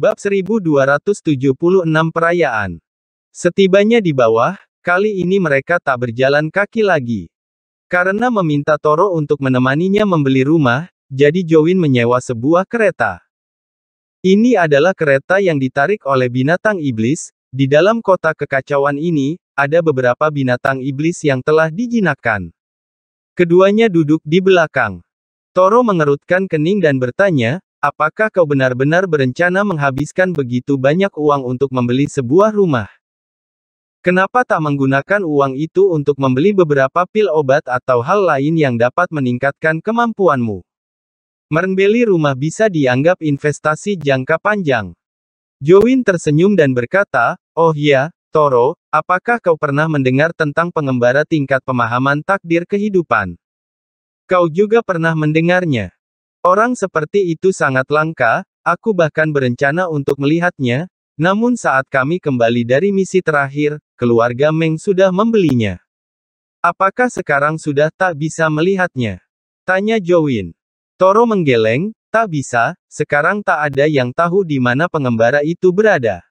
Bab 1276 Perayaan Setibanya di bawah, kali ini mereka tak berjalan kaki lagi. Karena meminta Toro untuk menemaninya membeli rumah, jadi Jowin menyewa sebuah kereta. Ini adalah kereta yang ditarik oleh binatang iblis, di dalam kota kekacauan ini, ada beberapa binatang iblis yang telah dijinakkan. Keduanya duduk di belakang. Toro mengerutkan kening dan bertanya, Apakah kau benar-benar berencana menghabiskan begitu banyak uang untuk membeli sebuah rumah? Kenapa tak menggunakan uang itu untuk membeli beberapa pil obat atau hal lain yang dapat meningkatkan kemampuanmu? Membeli rumah bisa dianggap investasi jangka panjang. Jowin tersenyum dan berkata, Oh ya, Toro, apakah kau pernah mendengar tentang pengembara tingkat pemahaman takdir kehidupan? Kau juga pernah mendengarnya. Orang seperti itu sangat langka, aku bahkan berencana untuk melihatnya, namun saat kami kembali dari misi terakhir, keluarga Meng sudah membelinya. Apakah sekarang sudah tak bisa melihatnya? Tanya Jowin. Toro menggeleng, tak bisa, sekarang tak ada yang tahu di mana pengembara itu berada.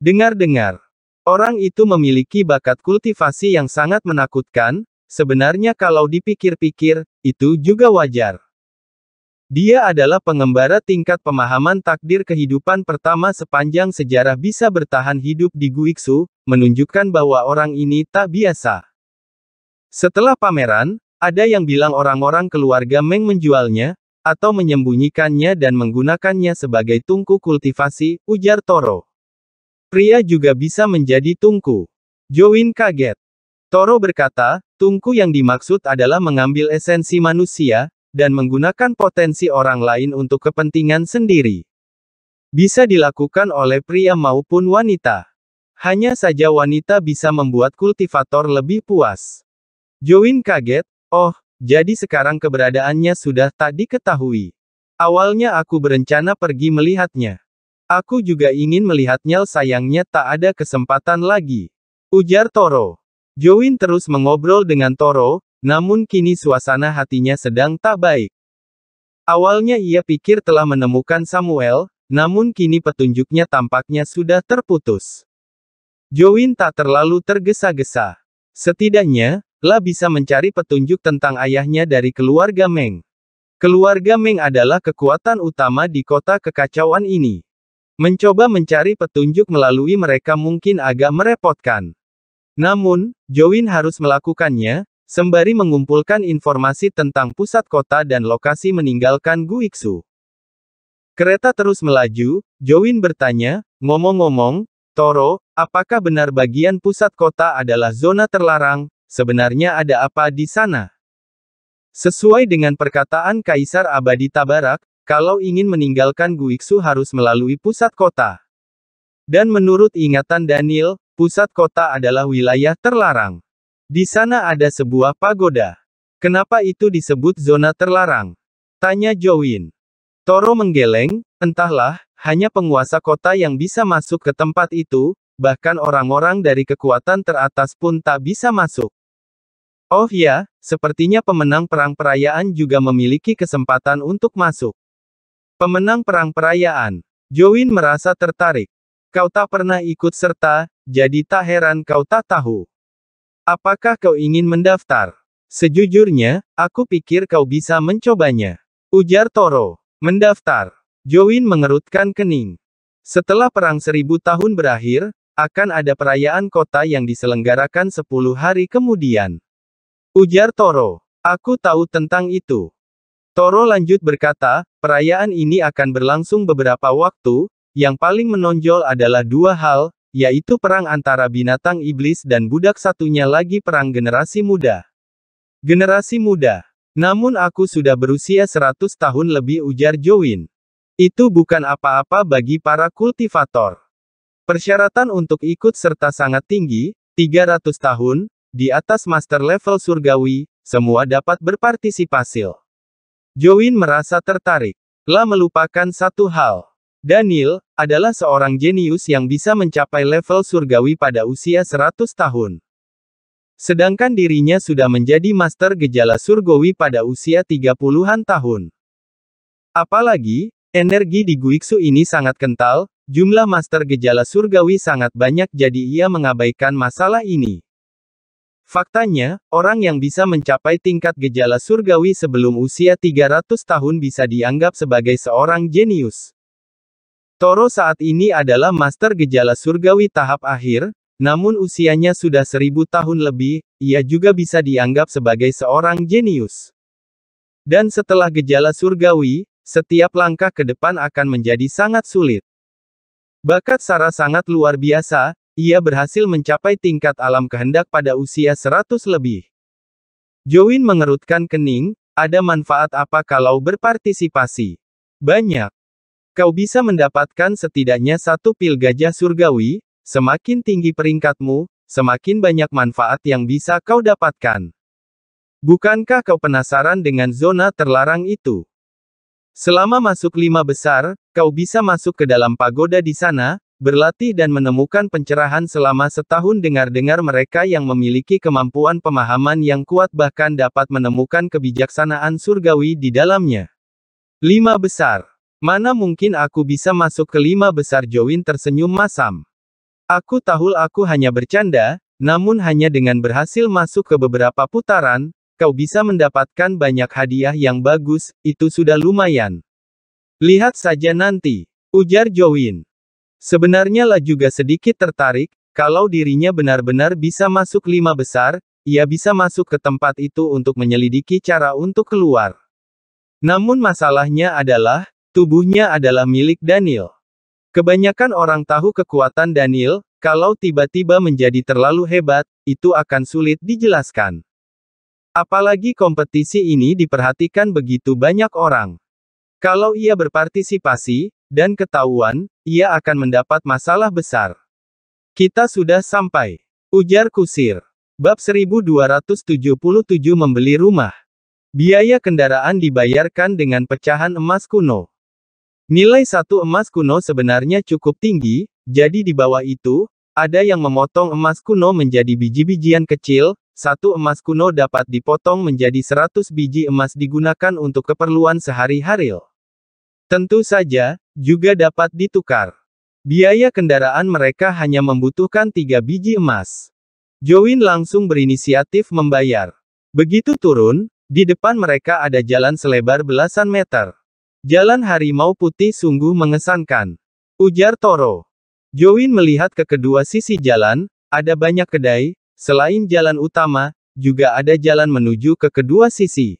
Dengar-dengar. Orang itu memiliki bakat kultivasi yang sangat menakutkan, sebenarnya kalau dipikir-pikir, itu juga wajar. Dia adalah pengembara tingkat pemahaman takdir kehidupan pertama sepanjang sejarah bisa bertahan hidup di Guiksu, menunjukkan bahwa orang ini tak biasa. Setelah pameran, ada yang bilang orang-orang keluarga Meng menjualnya, atau menyembunyikannya dan menggunakannya sebagai tungku kultivasi, ujar Toro. Pria juga bisa menjadi tungku. Join kaget. Toro berkata, tungku yang dimaksud adalah mengambil esensi manusia, dan menggunakan potensi orang lain untuk kepentingan sendiri. Bisa dilakukan oleh pria maupun wanita. Hanya saja wanita bisa membuat kultivator lebih puas. Join kaget, oh, jadi sekarang keberadaannya sudah tak diketahui. Awalnya aku berencana pergi melihatnya. Aku juga ingin melihatnya sayangnya tak ada kesempatan lagi. Ujar Toro. Join terus mengobrol dengan Toro, namun kini suasana hatinya sedang tak baik. Awalnya ia pikir telah menemukan Samuel, namun kini petunjuknya tampaknya sudah terputus. Jowin tak terlalu tergesa-gesa. Setidaknya, lah bisa mencari petunjuk tentang ayahnya dari keluarga Meng. Keluarga Meng adalah kekuatan utama di kota kekacauan ini. Mencoba mencari petunjuk melalui mereka mungkin agak merepotkan. Namun, Jowin harus melakukannya, Sembari mengumpulkan informasi tentang pusat kota dan lokasi meninggalkan Guiksu. Kereta terus melaju, Jowin bertanya, ngomong-ngomong, Toro, apakah benar bagian pusat kota adalah zona terlarang, sebenarnya ada apa di sana? Sesuai dengan perkataan Kaisar Abadi Tabarak, kalau ingin meninggalkan Guiksu harus melalui pusat kota. Dan menurut ingatan Daniel, pusat kota adalah wilayah terlarang. Di sana ada sebuah pagoda. Kenapa itu disebut zona terlarang? Tanya Jowin. Toro menggeleng, entahlah, hanya penguasa kota yang bisa masuk ke tempat itu, bahkan orang-orang dari kekuatan teratas pun tak bisa masuk. Oh ya, sepertinya pemenang perang perayaan juga memiliki kesempatan untuk masuk. Pemenang perang perayaan. Jowin merasa tertarik. Kau tak pernah ikut serta, jadi tak heran kau tak tahu. Apakah kau ingin mendaftar? Sejujurnya, aku pikir kau bisa mencobanya. Ujar Toro. Mendaftar. Join mengerutkan kening. Setelah perang seribu tahun berakhir, akan ada perayaan kota yang diselenggarakan sepuluh hari kemudian. Ujar Toro. Aku tahu tentang itu. Toro lanjut berkata, perayaan ini akan berlangsung beberapa waktu, yang paling menonjol adalah dua hal, yaitu perang antara binatang iblis dan budak satunya lagi perang generasi muda. Generasi muda. Namun aku sudah berusia 100 tahun lebih ujar Jowin. Itu bukan apa-apa bagi para kultivator. Persyaratan untuk ikut serta sangat tinggi, 300 tahun, di atas master level surgawi, semua dapat berpartisipasi. Jowin merasa tertarik. Lah melupakan satu hal. Daniel, adalah seorang jenius yang bisa mencapai level surgawi pada usia 100 tahun. Sedangkan dirinya sudah menjadi master gejala surgawi pada usia 30-an tahun. Apalagi, energi di Guiksu ini sangat kental, jumlah master gejala surgawi sangat banyak jadi ia mengabaikan masalah ini. Faktanya, orang yang bisa mencapai tingkat gejala surgawi sebelum usia 300 tahun bisa dianggap sebagai seorang jenius. Toro saat ini adalah master gejala surgawi tahap akhir, namun usianya sudah seribu tahun lebih, ia juga bisa dianggap sebagai seorang jenius. Dan setelah gejala surgawi, setiap langkah ke depan akan menjadi sangat sulit. Bakat Sarah sangat luar biasa, ia berhasil mencapai tingkat alam kehendak pada usia 100 lebih. Join mengerutkan kening, ada manfaat apa kalau berpartisipasi? Banyak. Kau bisa mendapatkan setidaknya satu pil gajah surgawi, semakin tinggi peringkatmu, semakin banyak manfaat yang bisa kau dapatkan. Bukankah kau penasaran dengan zona terlarang itu? Selama masuk lima besar, kau bisa masuk ke dalam pagoda di sana, berlatih dan menemukan pencerahan selama setahun dengar-dengar mereka yang memiliki kemampuan pemahaman yang kuat bahkan dapat menemukan kebijaksanaan surgawi di dalamnya. Lima Besar Mana mungkin aku bisa masuk ke lima besar Jowin tersenyum masam. Aku tahu aku hanya bercanda, namun hanya dengan berhasil masuk ke beberapa putaran, kau bisa mendapatkan banyak hadiah yang bagus, itu sudah lumayan. Lihat saja nanti, ujar Jowin. Sebenarnya lah juga sedikit tertarik, kalau dirinya benar-benar bisa masuk lima besar, ia bisa masuk ke tempat itu untuk menyelidiki cara untuk keluar. Namun masalahnya adalah, Tubuhnya adalah milik Daniel. Kebanyakan orang tahu kekuatan Daniel, kalau tiba-tiba menjadi terlalu hebat, itu akan sulit dijelaskan. Apalagi kompetisi ini diperhatikan begitu banyak orang. Kalau ia berpartisipasi, dan ketahuan, ia akan mendapat masalah besar. Kita sudah sampai. Ujar Kusir. Bab 1277 membeli rumah. Biaya kendaraan dibayarkan dengan pecahan emas kuno. Nilai satu emas kuno sebenarnya cukup tinggi, jadi di bawah itu, ada yang memotong emas kuno menjadi biji-bijian kecil, satu emas kuno dapat dipotong menjadi 100 biji emas digunakan untuk keperluan sehari-hari. Tentu saja, juga dapat ditukar. Biaya kendaraan mereka hanya membutuhkan tiga biji emas. Joyn langsung berinisiatif membayar. Begitu turun, di depan mereka ada jalan selebar belasan meter. Jalan harimau putih sungguh mengesankan. Ujar Toro. Jowin melihat ke kedua sisi jalan, ada banyak kedai, selain jalan utama, juga ada jalan menuju ke kedua sisi.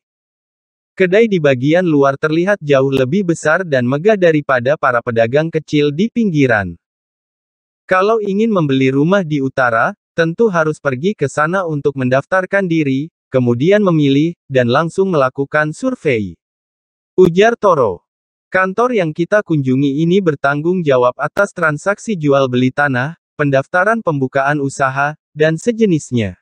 Kedai di bagian luar terlihat jauh lebih besar dan megah daripada para pedagang kecil di pinggiran. Kalau ingin membeli rumah di utara, tentu harus pergi ke sana untuk mendaftarkan diri, kemudian memilih, dan langsung melakukan survei. Ujar Toro. Kantor yang kita kunjungi ini bertanggung jawab atas transaksi jual beli tanah, pendaftaran pembukaan usaha, dan sejenisnya.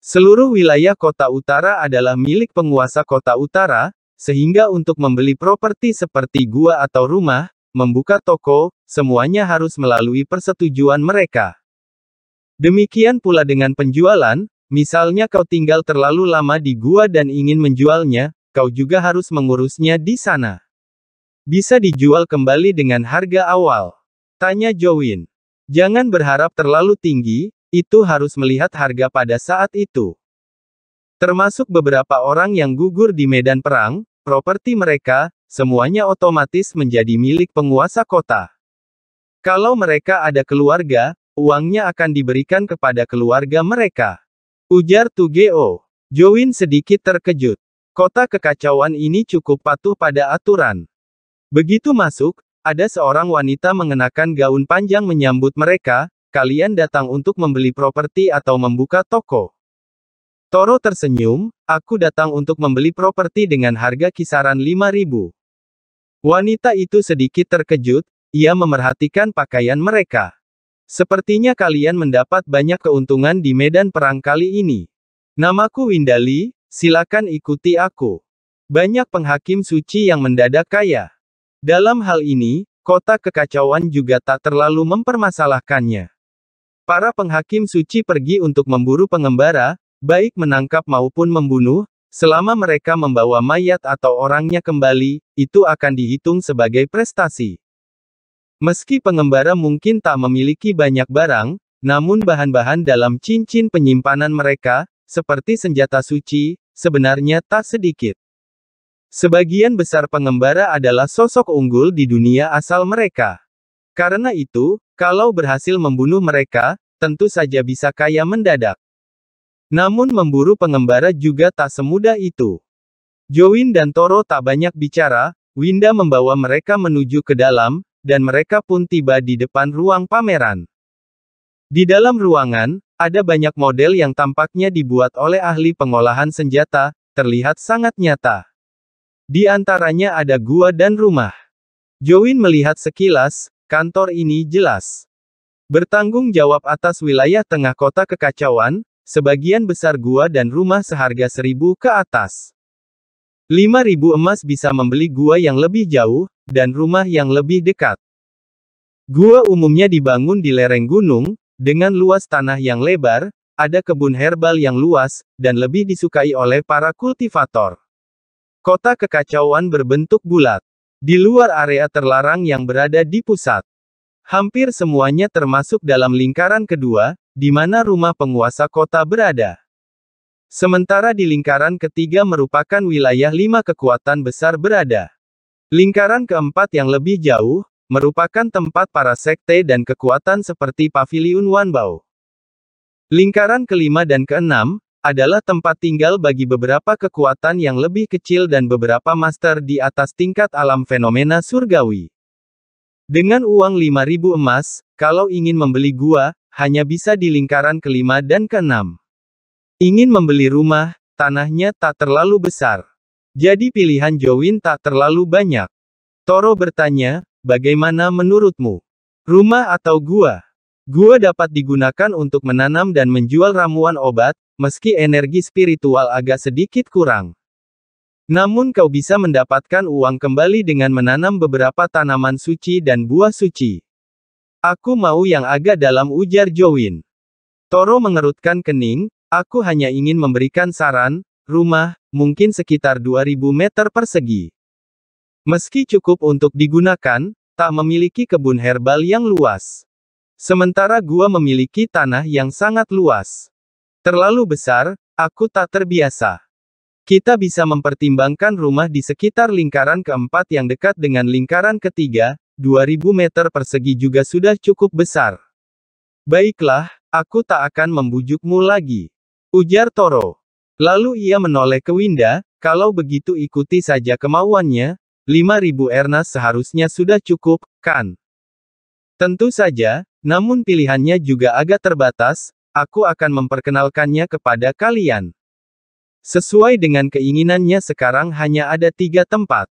Seluruh wilayah kota utara adalah milik penguasa kota utara, sehingga untuk membeli properti seperti gua atau rumah, membuka toko, semuanya harus melalui persetujuan mereka. Demikian pula dengan penjualan, misalnya kau tinggal terlalu lama di gua dan ingin menjualnya, kau juga harus mengurusnya di sana. Bisa dijual kembali dengan harga awal. Tanya Jowin. Jangan berharap terlalu tinggi, itu harus melihat harga pada saat itu. Termasuk beberapa orang yang gugur di medan perang, properti mereka, semuanya otomatis menjadi milik penguasa kota. Kalau mereka ada keluarga, uangnya akan diberikan kepada keluarga mereka. Ujar Tugeo. Jowin sedikit terkejut. Kota kekacauan ini cukup patuh pada aturan. Begitu masuk, ada seorang wanita mengenakan gaun panjang menyambut mereka, kalian datang untuk membeli properti atau membuka toko. Toro tersenyum, aku datang untuk membeli properti dengan harga kisaran 5000. Wanita itu sedikit terkejut, ia memerhatikan pakaian mereka. Sepertinya kalian mendapat banyak keuntungan di medan perang kali ini. Namaku Windali, Silakan ikuti aku. Banyak penghakim suci yang mendadak kaya. Dalam hal ini, kota kekacauan juga tak terlalu mempermasalahkannya. Para penghakim suci pergi untuk memburu pengembara, baik menangkap maupun membunuh, Selama mereka membawa mayat atau orangnya kembali, itu akan dihitung sebagai prestasi. Meski pengembara mungkin tak memiliki banyak barang, namun bahan-bahan dalam cincin penyimpanan mereka seperti senjata suci, sebenarnya tak sedikit. Sebagian besar pengembara adalah sosok unggul di dunia asal mereka. Karena itu, kalau berhasil membunuh mereka, tentu saja bisa kaya mendadak. Namun memburu pengembara juga tak semudah itu. Join dan Toro tak banyak bicara, Winda membawa mereka menuju ke dalam, dan mereka pun tiba di depan ruang pameran. Di dalam ruangan, ada banyak model yang tampaknya dibuat oleh ahli pengolahan senjata, terlihat sangat nyata. Di antaranya ada gua dan rumah. Jowin melihat sekilas, kantor ini jelas. Bertanggung jawab atas wilayah tengah kota kekacauan, sebagian besar gua dan rumah seharga seribu ke atas. 5000 emas bisa membeli gua yang lebih jauh, dan rumah yang lebih dekat. Gua umumnya dibangun di lereng gunung, dengan luas tanah yang lebar, ada kebun herbal yang luas, dan lebih disukai oleh para kultivator. Kota kekacauan berbentuk bulat. Di luar area terlarang yang berada di pusat. Hampir semuanya termasuk dalam lingkaran kedua, di mana rumah penguasa kota berada. Sementara di lingkaran ketiga merupakan wilayah lima kekuatan besar berada. Lingkaran keempat yang lebih jauh, merupakan tempat para sekte dan kekuatan seperti Paviliun Wanbao. Lingkaran kelima dan keenam adalah tempat tinggal bagi beberapa kekuatan yang lebih kecil dan beberapa master di atas tingkat alam fenomena surgawi. Dengan uang 5000 emas, kalau ingin membeli gua, hanya bisa di lingkaran kelima dan keenam. Ingin membeli rumah, tanahnya tak terlalu besar. Jadi pilihan Jowin tak terlalu banyak. Toro bertanya, Bagaimana menurutmu? Rumah atau gua? Gua dapat digunakan untuk menanam dan menjual ramuan obat, meski energi spiritual agak sedikit kurang. Namun kau bisa mendapatkan uang kembali dengan menanam beberapa tanaman suci dan buah suci. Aku mau yang agak dalam ujar Jowin. Toro mengerutkan kening, aku hanya ingin memberikan saran, rumah, mungkin sekitar 2000 meter persegi. Meski cukup untuk digunakan, tak memiliki kebun herbal yang luas. Sementara gua memiliki tanah yang sangat luas. Terlalu besar, aku tak terbiasa. Kita bisa mempertimbangkan rumah di sekitar lingkaran keempat yang dekat dengan lingkaran ketiga, 2000 meter persegi juga sudah cukup besar. Baiklah, aku tak akan membujukmu lagi. Ujar Toro. Lalu ia menoleh ke Winda, kalau begitu ikuti saja kemauannya, 5.000 Ernas seharusnya sudah cukup, kan? Tentu saja, namun pilihannya juga agak terbatas, aku akan memperkenalkannya kepada kalian. Sesuai dengan keinginannya sekarang hanya ada tiga tempat.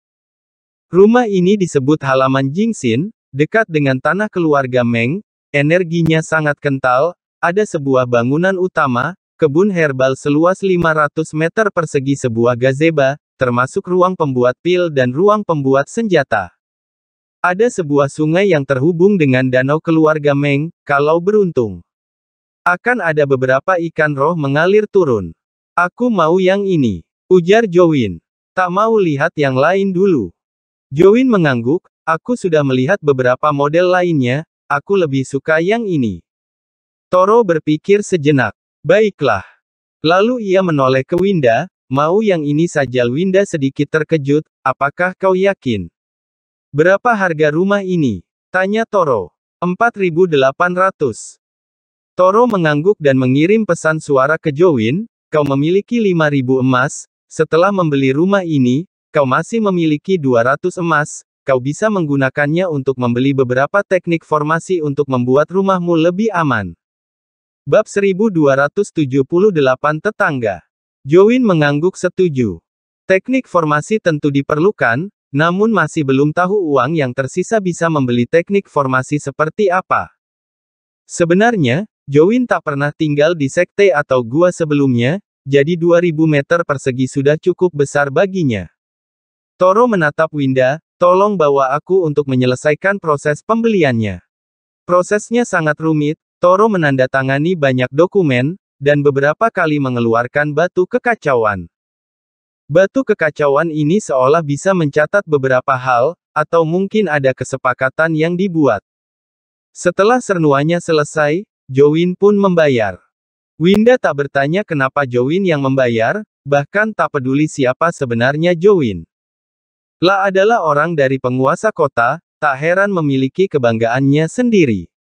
Rumah ini disebut halaman Jingxin, dekat dengan tanah keluarga Meng, energinya sangat kental, ada sebuah bangunan utama, kebun herbal seluas 500 meter persegi sebuah gazeba, termasuk ruang pembuat pil dan ruang pembuat senjata. Ada sebuah sungai yang terhubung dengan danau keluarga Meng, kalau beruntung. Akan ada beberapa ikan roh mengalir turun. Aku mau yang ini, ujar Jowin. Tak mau lihat yang lain dulu. Jowin mengangguk, aku sudah melihat beberapa model lainnya, aku lebih suka yang ini. Toro berpikir sejenak. Baiklah. Lalu ia menoleh ke Winda, Mau yang ini saja Winda sedikit terkejut, apakah kau yakin? Berapa harga rumah ini? Tanya Toro. 4.800. Toro mengangguk dan mengirim pesan suara ke Jowin, kau memiliki 5.000 emas, setelah membeli rumah ini, kau masih memiliki 200 emas, kau bisa menggunakannya untuk membeli beberapa teknik formasi untuk membuat rumahmu lebih aman. Bab 1278 Tetangga Jowin mengangguk setuju. Teknik formasi tentu diperlukan, namun masih belum tahu uang yang tersisa bisa membeli teknik formasi seperti apa. Sebenarnya, Jowin tak pernah tinggal di sekte atau gua sebelumnya, jadi 2000 meter persegi sudah cukup besar baginya. Toro menatap Winda, tolong bawa aku untuk menyelesaikan proses pembeliannya. Prosesnya sangat rumit, Toro menandatangani banyak dokumen, dan beberapa kali mengeluarkan batu kekacauan. Batu kekacauan ini seolah bisa mencatat beberapa hal, atau mungkin ada kesepakatan yang dibuat. Setelah sernuanya selesai, Jowin pun membayar. Winda tak bertanya kenapa Jowin yang membayar, bahkan tak peduli siapa sebenarnya Jowin. La adalah orang dari penguasa kota, tak heran memiliki kebanggaannya sendiri.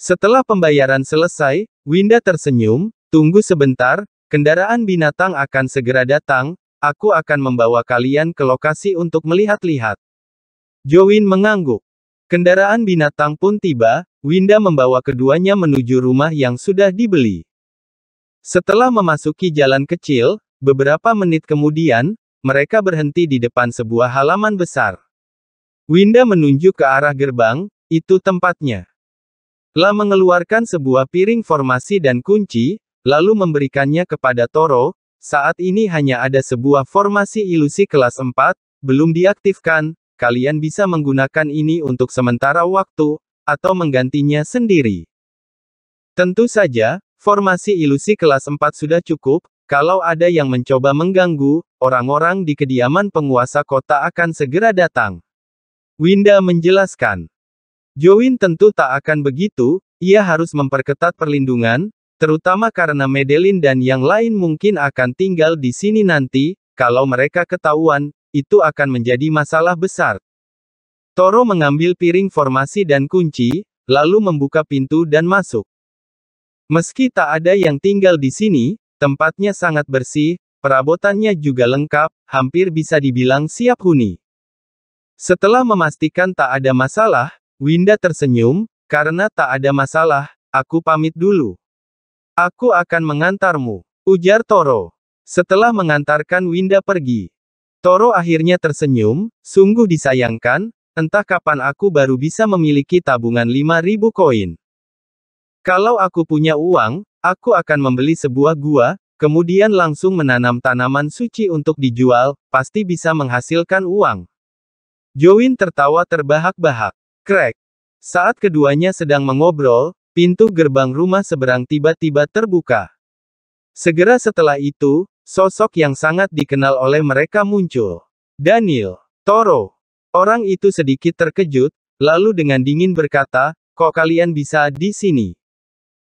Setelah pembayaran selesai, Winda tersenyum, tunggu sebentar, kendaraan binatang akan segera datang, aku akan membawa kalian ke lokasi untuk melihat-lihat. Jowin mengangguk. Kendaraan binatang pun tiba, Winda membawa keduanya menuju rumah yang sudah dibeli. Setelah memasuki jalan kecil, beberapa menit kemudian, mereka berhenti di depan sebuah halaman besar. Winda menunjuk ke arah gerbang, itu tempatnya. La mengeluarkan sebuah piring formasi dan kunci, lalu memberikannya kepada Toro, saat ini hanya ada sebuah formasi ilusi kelas 4, belum diaktifkan, kalian bisa menggunakan ini untuk sementara waktu, atau menggantinya sendiri. Tentu saja, formasi ilusi kelas 4 sudah cukup, kalau ada yang mencoba mengganggu, orang-orang di kediaman penguasa kota akan segera datang. Winda menjelaskan, Join tentu tak akan begitu, ia harus memperketat perlindungan, terutama karena Medelin dan yang lain mungkin akan tinggal di sini nanti, kalau mereka ketahuan, itu akan menjadi masalah besar. Toro mengambil piring formasi dan kunci, lalu membuka pintu dan masuk. Meski tak ada yang tinggal di sini, tempatnya sangat bersih, perabotannya juga lengkap, hampir bisa dibilang siap huni. Setelah memastikan tak ada masalah, Winda tersenyum, karena tak ada masalah, aku pamit dulu. Aku akan mengantarmu, ujar Toro. Setelah mengantarkan Winda pergi, Toro akhirnya tersenyum, sungguh disayangkan, entah kapan aku baru bisa memiliki tabungan 5000 koin. Kalau aku punya uang, aku akan membeli sebuah gua, kemudian langsung menanam tanaman suci untuk dijual, pasti bisa menghasilkan uang. Join tertawa terbahak-bahak. Krek. Saat keduanya sedang mengobrol, pintu gerbang rumah seberang tiba-tiba terbuka. Segera setelah itu, sosok yang sangat dikenal oleh mereka muncul. Daniel, Toro. Orang itu sedikit terkejut, lalu dengan dingin berkata, kok kalian bisa di sini?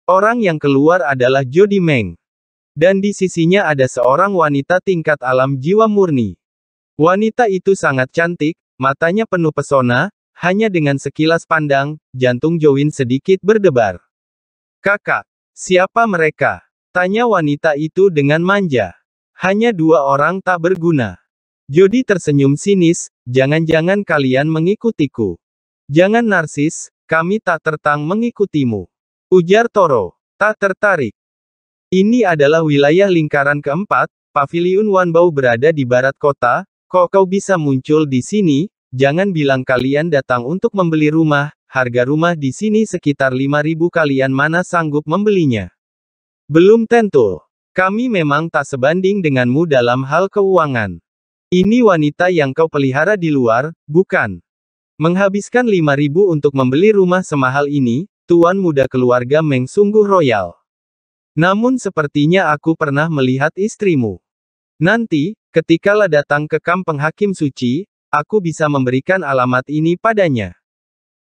Orang yang keluar adalah Jody Meng. Dan di sisinya ada seorang wanita tingkat alam jiwa murni. Wanita itu sangat cantik, matanya penuh pesona, hanya dengan sekilas pandang, jantung Jowin sedikit berdebar. Kakak, siapa mereka? Tanya wanita itu dengan manja. Hanya dua orang tak berguna. Jody tersenyum sinis, jangan-jangan kalian mengikutiku. Jangan narsis, kami tak tertang mengikutimu. Ujar Toro, tak tertarik. Ini adalah wilayah lingkaran keempat, Paviliun Wanbau berada di barat kota, kok kau bisa muncul di sini, Jangan bilang kalian datang untuk membeli rumah, harga rumah di sini sekitar 5000 kalian mana sanggup membelinya. Belum tentu. Kami memang tak sebanding denganmu dalam hal keuangan. Ini wanita yang kau pelihara di luar, bukan? Menghabiskan 5000 untuk membeli rumah semahal ini, tuan muda keluarga Meng sungguh royal. Namun sepertinya aku pernah melihat istrimu. Nanti, ketikalah datang ke kampung hakim Suci, Aku bisa memberikan alamat ini padanya.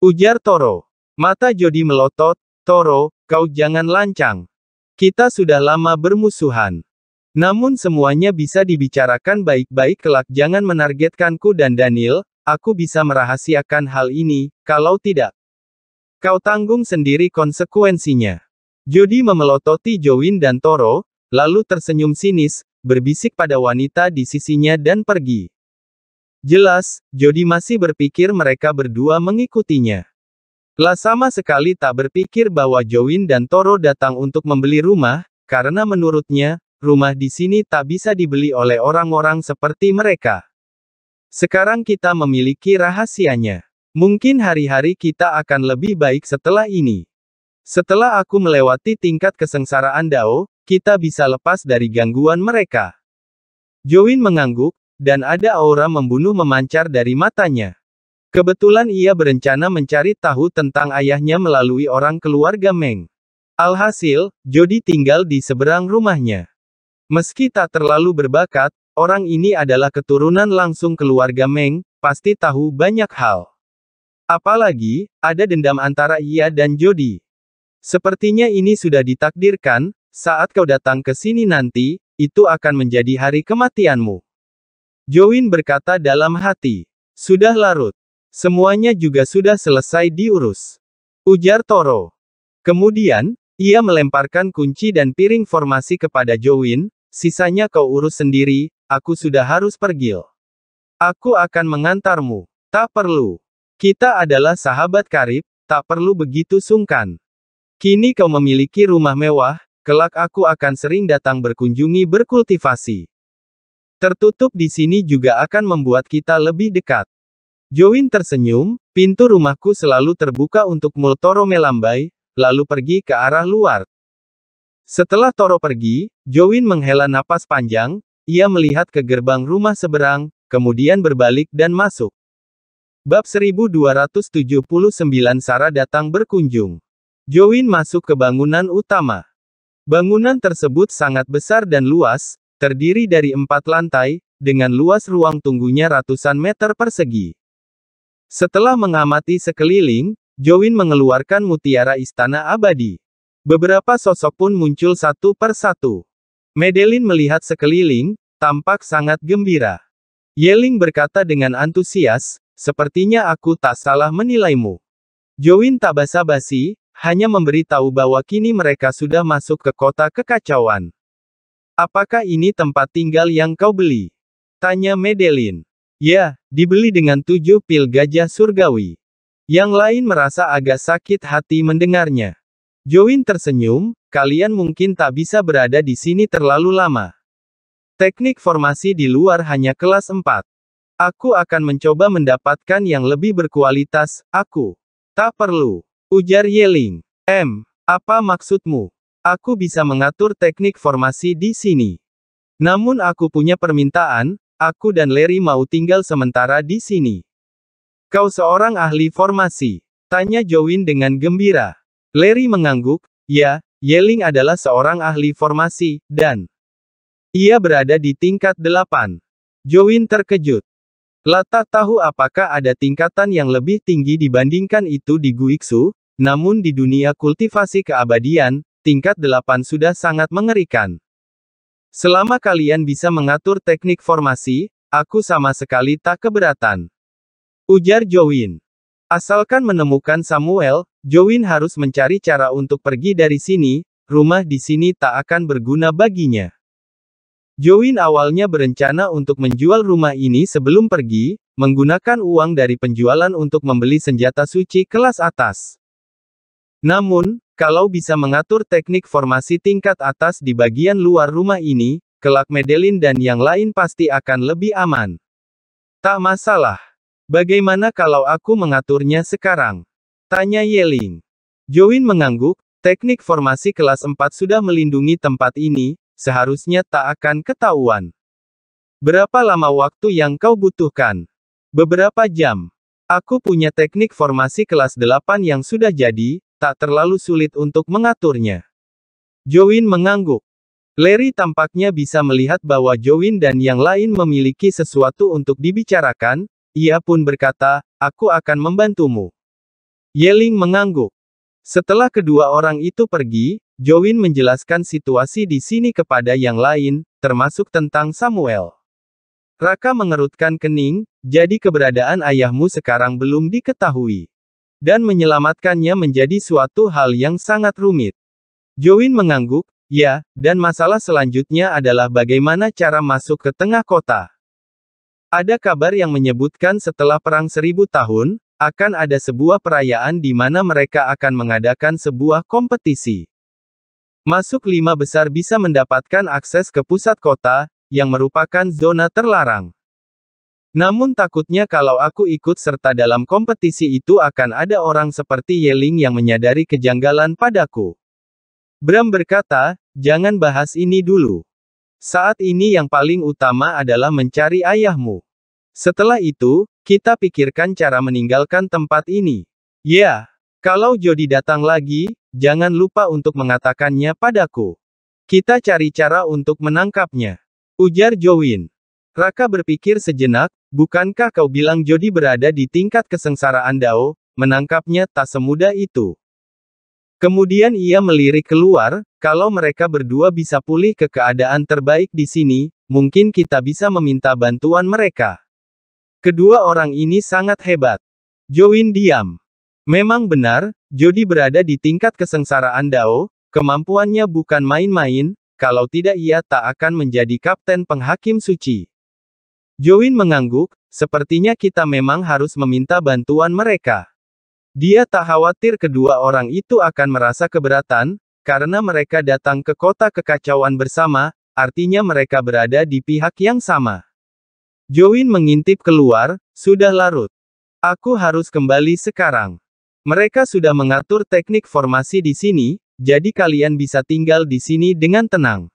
Ujar Toro. Mata Jody melotot, Toro, kau jangan lancang. Kita sudah lama bermusuhan. Namun semuanya bisa dibicarakan baik-baik kelak jangan menargetkanku dan Daniel, aku bisa merahasiakan hal ini, kalau tidak. Kau tanggung sendiri konsekuensinya. Jody memelototi Jowin dan Toro, lalu tersenyum sinis, berbisik pada wanita di sisinya dan pergi. Jelas, Jody masih berpikir mereka berdua mengikutinya. La sama sekali tak berpikir bahwa Jowin dan Toro datang untuk membeli rumah, karena menurutnya, rumah di sini tak bisa dibeli oleh orang-orang seperti mereka. Sekarang kita memiliki rahasianya. Mungkin hari-hari kita akan lebih baik setelah ini. Setelah aku melewati tingkat kesengsaraan Dao, kita bisa lepas dari gangguan mereka. Jowin mengangguk, dan ada aura membunuh memancar dari matanya. Kebetulan ia berencana mencari tahu tentang ayahnya melalui orang keluarga Meng. Alhasil, Jody tinggal di seberang rumahnya. Meski tak terlalu berbakat, orang ini adalah keturunan langsung keluarga Meng, pasti tahu banyak hal. Apalagi, ada dendam antara ia dan Jody. Sepertinya ini sudah ditakdirkan, saat kau datang ke sini nanti, itu akan menjadi hari kematianmu. Jowin berkata dalam hati. Sudah larut. Semuanya juga sudah selesai diurus. Ujar Toro. Kemudian, ia melemparkan kunci dan piring formasi kepada Jowin, sisanya kau urus sendiri, aku sudah harus pergi. Aku akan mengantarmu. Tak perlu. Kita adalah sahabat karib, tak perlu begitu sungkan. Kini kau memiliki rumah mewah, kelak aku akan sering datang berkunjungi berkultivasi. Tertutup di sini juga akan membuat kita lebih dekat. Join tersenyum, pintu rumahku selalu terbuka untuk Multoro melambai, lalu pergi ke arah luar. Setelah Toro pergi, Join menghela napas panjang, ia melihat ke gerbang rumah seberang, kemudian berbalik dan masuk. Bab 1279 Sarah datang berkunjung. Join masuk ke bangunan utama. Bangunan tersebut sangat besar dan luas, Terdiri dari empat lantai, dengan luas ruang tunggunya ratusan meter persegi. Setelah mengamati sekeliling, Jowin mengeluarkan mutiara istana abadi. Beberapa sosok pun muncul satu per satu. Medelin melihat sekeliling, tampak sangat gembira. Yeling berkata dengan antusias, sepertinya aku tak salah menilaimu. Jowin tak basa-basi, hanya memberitahu bahwa kini mereka sudah masuk ke kota kekacauan. Apakah ini tempat tinggal yang kau beli? Tanya Medellin. Ya, dibeli dengan tujuh pil gajah surgawi. Yang lain merasa agak sakit hati mendengarnya. Join tersenyum, kalian mungkin tak bisa berada di sini terlalu lama. Teknik formasi di luar hanya kelas 4. Aku akan mencoba mendapatkan yang lebih berkualitas, aku. Tak perlu. Ujar Yeling. M, apa maksudmu? Aku bisa mengatur teknik formasi di sini. Namun aku punya permintaan, aku dan Larry mau tinggal sementara di sini. Kau seorang ahli formasi. Tanya Jowin dengan gembira. Larry mengangguk, ya, Yeling adalah seorang ahli formasi, dan ia berada di tingkat delapan. Jowin terkejut. Lata tahu apakah ada tingkatan yang lebih tinggi dibandingkan itu di Guiksu, namun di dunia kultivasi keabadian, tingkat 8 sudah sangat mengerikan. Selama kalian bisa mengatur teknik formasi, aku sama sekali tak keberatan. Ujar Jowin. Asalkan menemukan Samuel, Jowin harus mencari cara untuk pergi dari sini, rumah di sini tak akan berguna baginya. Jowin awalnya berencana untuk menjual rumah ini sebelum pergi, menggunakan uang dari penjualan untuk membeli senjata suci kelas atas. Namun, kalau bisa mengatur teknik formasi tingkat atas di bagian luar rumah ini, kelak Medelin dan yang lain pasti akan lebih aman. Tak masalah. Bagaimana kalau aku mengaturnya sekarang? Tanya Yeling. Join mengangguk, teknik formasi kelas 4 sudah melindungi tempat ini, seharusnya tak akan ketahuan. Berapa lama waktu yang kau butuhkan? Beberapa jam. Aku punya teknik formasi kelas 8 yang sudah jadi, tak terlalu sulit untuk mengaturnya. Jowin mengangguk. Larry tampaknya bisa melihat bahwa Jowin dan yang lain memiliki sesuatu untuk dibicarakan, ia pun berkata, aku akan membantumu. Yeling mengangguk. Setelah kedua orang itu pergi, Jowin menjelaskan situasi di sini kepada yang lain, termasuk tentang Samuel. Raka mengerutkan kening, jadi keberadaan ayahmu sekarang belum diketahui dan menyelamatkannya menjadi suatu hal yang sangat rumit. Join mengangguk, ya, dan masalah selanjutnya adalah bagaimana cara masuk ke tengah kota. Ada kabar yang menyebutkan setelah perang seribu tahun, akan ada sebuah perayaan di mana mereka akan mengadakan sebuah kompetisi. Masuk lima besar bisa mendapatkan akses ke pusat kota, yang merupakan zona terlarang. Namun takutnya kalau aku ikut serta dalam kompetisi itu akan ada orang seperti Yeling yang menyadari kejanggalan padaku. Bram berkata, jangan bahas ini dulu. Saat ini yang paling utama adalah mencari ayahmu. Setelah itu, kita pikirkan cara meninggalkan tempat ini. Ya, kalau Jody datang lagi, jangan lupa untuk mengatakannya padaku. Kita cari cara untuk menangkapnya. Ujar Jowin. Raka berpikir sejenak, bukankah kau bilang Jody berada di tingkat kesengsaraan Dao, menangkapnya tak semudah itu. Kemudian ia melirik keluar, kalau mereka berdua bisa pulih ke keadaan terbaik di sini, mungkin kita bisa meminta bantuan mereka. Kedua orang ini sangat hebat. Join diam. Memang benar, Jody berada di tingkat kesengsaraan Dao, kemampuannya bukan main-main, kalau tidak ia tak akan menjadi kapten penghakim suci. Join mengangguk, sepertinya kita memang harus meminta bantuan mereka. Dia tak khawatir kedua orang itu akan merasa keberatan, karena mereka datang ke kota kekacauan bersama, artinya mereka berada di pihak yang sama. Join mengintip keluar, sudah larut. Aku harus kembali sekarang. Mereka sudah mengatur teknik formasi di sini, jadi kalian bisa tinggal di sini dengan tenang.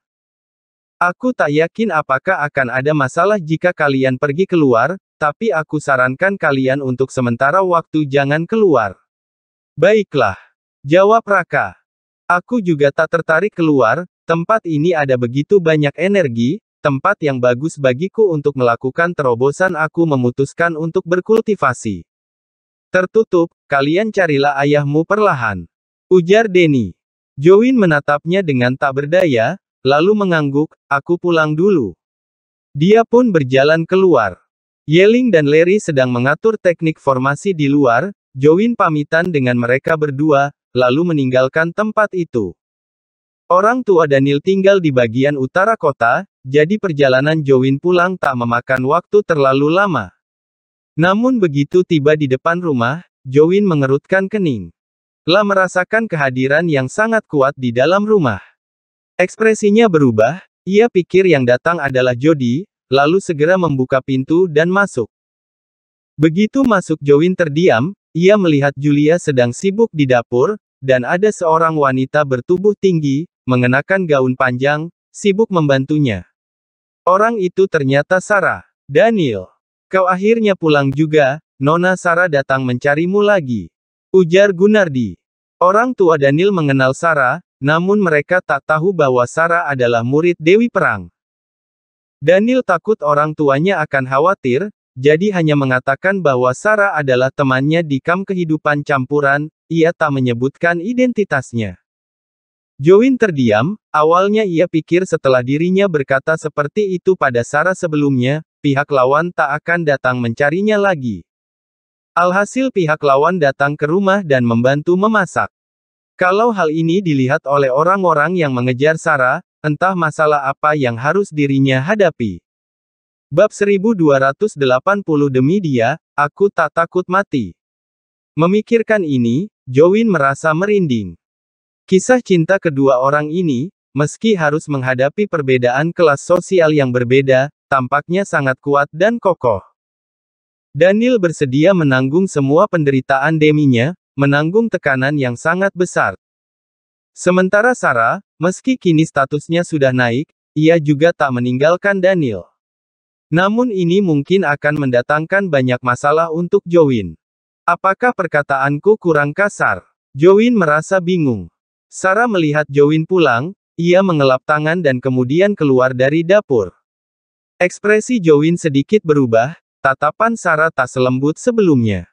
Aku tak yakin apakah akan ada masalah jika kalian pergi keluar, tapi aku sarankan kalian untuk sementara waktu jangan keluar. Baiklah. Jawab Raka. Aku juga tak tertarik keluar, tempat ini ada begitu banyak energi, tempat yang bagus bagiku untuk melakukan terobosan aku memutuskan untuk berkultivasi. Tertutup, kalian carilah ayahmu perlahan. Ujar Denny. Join menatapnya dengan tak berdaya, Lalu mengangguk, aku pulang dulu. Dia pun berjalan keluar. Yeling dan Larry sedang mengatur teknik formasi di luar, Jowin pamitan dengan mereka berdua, lalu meninggalkan tempat itu. Orang tua Daniel tinggal di bagian utara kota, jadi perjalanan Jowin pulang tak memakan waktu terlalu lama. Namun begitu tiba di depan rumah, Jowin mengerutkan kening. Lah merasakan kehadiran yang sangat kuat di dalam rumah. Ekspresinya berubah, ia pikir yang datang adalah Jody, lalu segera membuka pintu dan masuk. Begitu masuk Jowin terdiam, ia melihat Julia sedang sibuk di dapur, dan ada seorang wanita bertubuh tinggi, mengenakan gaun panjang, sibuk membantunya. Orang itu ternyata Sarah. Daniel, kau akhirnya pulang juga, Nona Sarah datang mencarimu lagi. Ujar Gunardi. Orang tua Daniel mengenal Sarah, namun mereka tak tahu bahwa Sarah adalah murid Dewi Perang. Daniel takut orang tuanya akan khawatir, jadi hanya mengatakan bahwa Sarah adalah temannya di kam kehidupan campuran, ia tak menyebutkan identitasnya. Join terdiam, awalnya ia pikir setelah dirinya berkata seperti itu pada Sarah sebelumnya, pihak lawan tak akan datang mencarinya lagi. Alhasil pihak lawan datang ke rumah dan membantu memasak. Kalau hal ini dilihat oleh orang-orang yang mengejar Sarah, entah masalah apa yang harus dirinya hadapi. Bab 1280 Demi dia, aku tak takut mati. Memikirkan ini, Jowin merasa merinding. Kisah cinta kedua orang ini, meski harus menghadapi perbedaan kelas sosial yang berbeda, tampaknya sangat kuat dan kokoh. Daniel bersedia menanggung semua penderitaan Deminya, menanggung tekanan yang sangat besar. Sementara Sarah, meski kini statusnya sudah naik, ia juga tak meninggalkan Daniel. Namun ini mungkin akan mendatangkan banyak masalah untuk Jowin. Apakah perkataanku kurang kasar? Jowin merasa bingung. Sarah melihat Jowin pulang, ia mengelap tangan dan kemudian keluar dari dapur. Ekspresi Jowin sedikit berubah, tatapan Sarah tak selembut sebelumnya.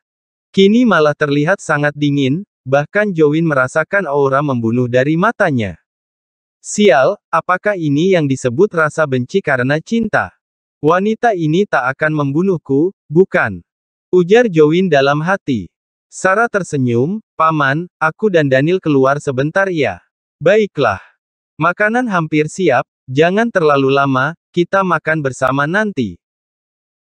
Kini malah terlihat sangat dingin, bahkan Jowin merasakan aura membunuh dari matanya. Sial, apakah ini yang disebut rasa benci karena cinta? Wanita ini tak akan membunuhku, bukan? Ujar Jowin dalam hati. Sarah tersenyum, Paman, aku dan Daniel keluar sebentar ya. Baiklah. Makanan hampir siap, jangan terlalu lama, kita makan bersama nanti.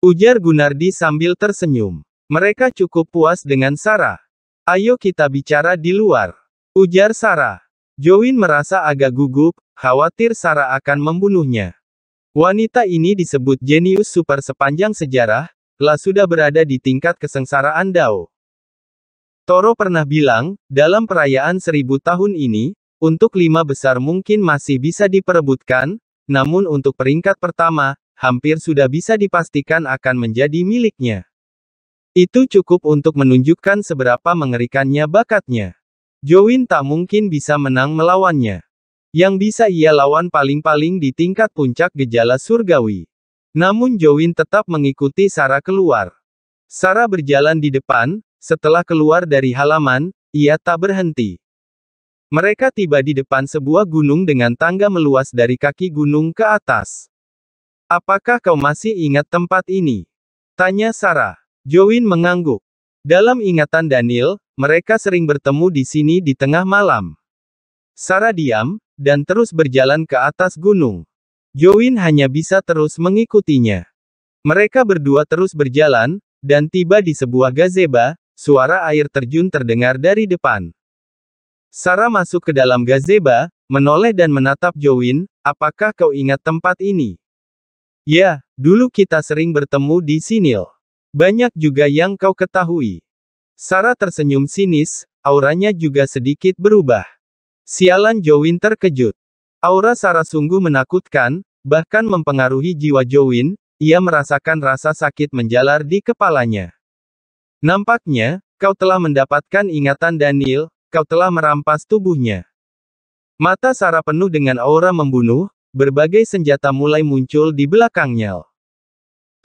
Ujar Gunardi sambil tersenyum. Mereka cukup puas dengan Sarah. Ayo kita bicara di luar. Ujar Sarah. Join merasa agak gugup, khawatir Sarah akan membunuhnya. Wanita ini disebut jenius super sepanjang sejarah, telah sudah berada di tingkat kesengsaraan Dao. Toro pernah bilang, dalam perayaan seribu tahun ini, untuk lima besar mungkin masih bisa diperebutkan, namun untuk peringkat pertama, hampir sudah bisa dipastikan akan menjadi miliknya. Itu cukup untuk menunjukkan seberapa mengerikannya bakatnya. Jowin tak mungkin bisa menang melawannya. Yang bisa ia lawan paling-paling di tingkat puncak gejala surgawi. Namun Jowin tetap mengikuti Sarah keluar. Sarah berjalan di depan, setelah keluar dari halaman, ia tak berhenti. Mereka tiba di depan sebuah gunung dengan tangga meluas dari kaki gunung ke atas. Apakah kau masih ingat tempat ini? Tanya Sarah. Join mengangguk. Dalam ingatan Daniel, mereka sering bertemu di sini di tengah malam. Sarah diam, dan terus berjalan ke atas gunung. Join hanya bisa terus mengikutinya. Mereka berdua terus berjalan, dan tiba di sebuah gazeba, suara air terjun terdengar dari depan. Sarah masuk ke dalam gazeba, menoleh dan menatap Join, apakah kau ingat tempat ini? Ya, dulu kita sering bertemu di sini. Banyak juga yang kau ketahui. Sarah tersenyum sinis, auranya juga sedikit berubah. Sialan Jowin terkejut. Aura Sarah sungguh menakutkan, bahkan mempengaruhi jiwa Jowin, ia merasakan rasa sakit menjalar di kepalanya. Nampaknya, kau telah mendapatkan ingatan Daniel, kau telah merampas tubuhnya. Mata Sarah penuh dengan aura membunuh, berbagai senjata mulai muncul di belakangnya.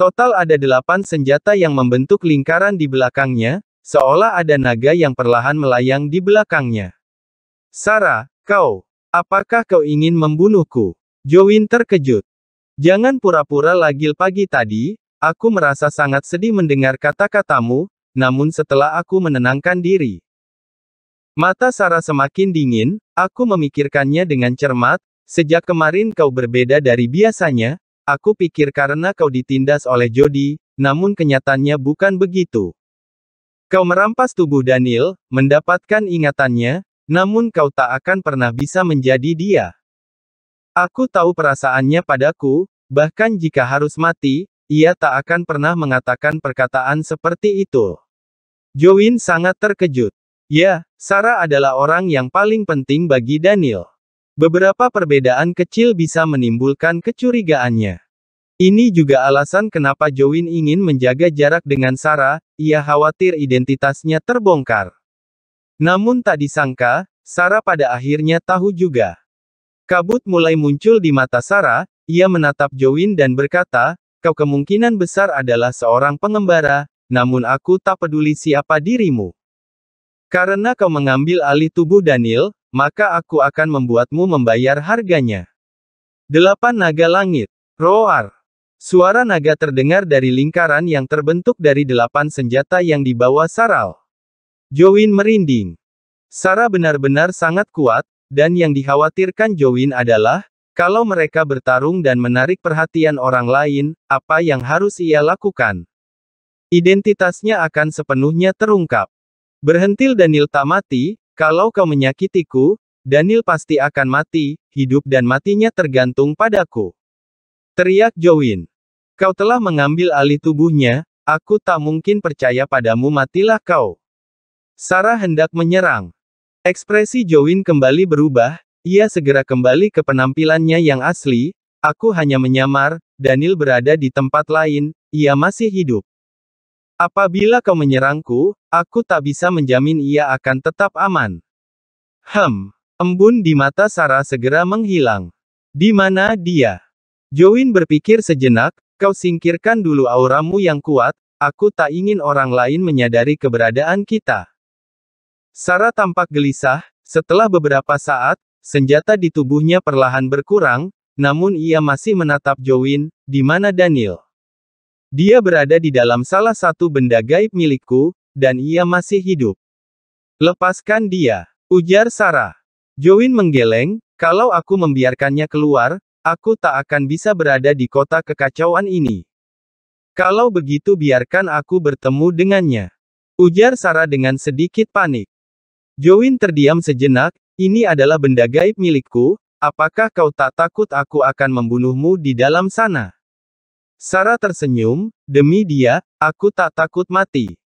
Total ada delapan senjata yang membentuk lingkaran di belakangnya, seolah ada naga yang perlahan melayang di belakangnya. Sarah, kau, apakah kau ingin membunuhku? Jowin terkejut. Jangan pura-pura lagi pagi tadi, aku merasa sangat sedih mendengar kata-katamu, namun setelah aku menenangkan diri. Mata Sarah semakin dingin, aku memikirkannya dengan cermat, sejak kemarin kau berbeda dari biasanya, Aku pikir karena kau ditindas oleh Jody, namun kenyataannya bukan begitu. Kau merampas tubuh Daniel, mendapatkan ingatannya, namun kau tak akan pernah bisa menjadi dia. Aku tahu perasaannya padaku, bahkan jika harus mati, ia tak akan pernah mengatakan perkataan seperti itu. Join sangat terkejut. Ya, Sarah adalah orang yang paling penting bagi Daniel. Beberapa perbedaan kecil bisa menimbulkan kecurigaannya. Ini juga alasan kenapa Jowin ingin menjaga jarak dengan Sarah, ia khawatir identitasnya terbongkar. Namun tak disangka, Sarah pada akhirnya tahu juga. Kabut mulai muncul di mata Sarah, ia menatap Jowin dan berkata, kau kemungkinan besar adalah seorang pengembara, namun aku tak peduli siapa dirimu. Karena kau mengambil alih tubuh Daniel, maka aku akan membuatmu membayar harganya. Delapan naga langit. Roar. Suara naga terdengar dari lingkaran yang terbentuk dari delapan senjata yang dibawa Saral. Jowin merinding. Sarah benar-benar sangat kuat, dan yang dikhawatirkan Jowin adalah, kalau mereka bertarung dan menarik perhatian orang lain, apa yang harus ia lakukan? Identitasnya akan sepenuhnya terungkap. Berhentil Daniel tak mati, kalau kau menyakitiku, Daniel pasti akan mati, hidup dan matinya tergantung padaku. Teriak Jowin. Kau telah mengambil alih tubuhnya, aku tak mungkin percaya padamu matilah kau. Sarah hendak menyerang. Ekspresi Jowin kembali berubah, ia segera kembali ke penampilannya yang asli, aku hanya menyamar, Daniel berada di tempat lain, ia masih hidup. Apabila kau menyerangku, aku tak bisa menjamin ia akan tetap aman. Hem, embun di mata Sarah segera menghilang. Di mana dia? Join berpikir sejenak, kau singkirkan dulu auramu yang kuat, aku tak ingin orang lain menyadari keberadaan kita. Sarah tampak gelisah, setelah beberapa saat, senjata di tubuhnya perlahan berkurang, namun ia masih menatap Join, di mana Daniel. Dia berada di dalam salah satu benda gaib milikku, dan ia masih hidup. Lepaskan dia, ujar Sarah. Join menggeleng, kalau aku membiarkannya keluar, aku tak akan bisa berada di kota kekacauan ini. Kalau begitu biarkan aku bertemu dengannya. Ujar Sarah dengan sedikit panik. Join terdiam sejenak, ini adalah benda gaib milikku, apakah kau tak takut aku akan membunuhmu di dalam sana? Sarah tersenyum, demi dia, aku tak takut mati.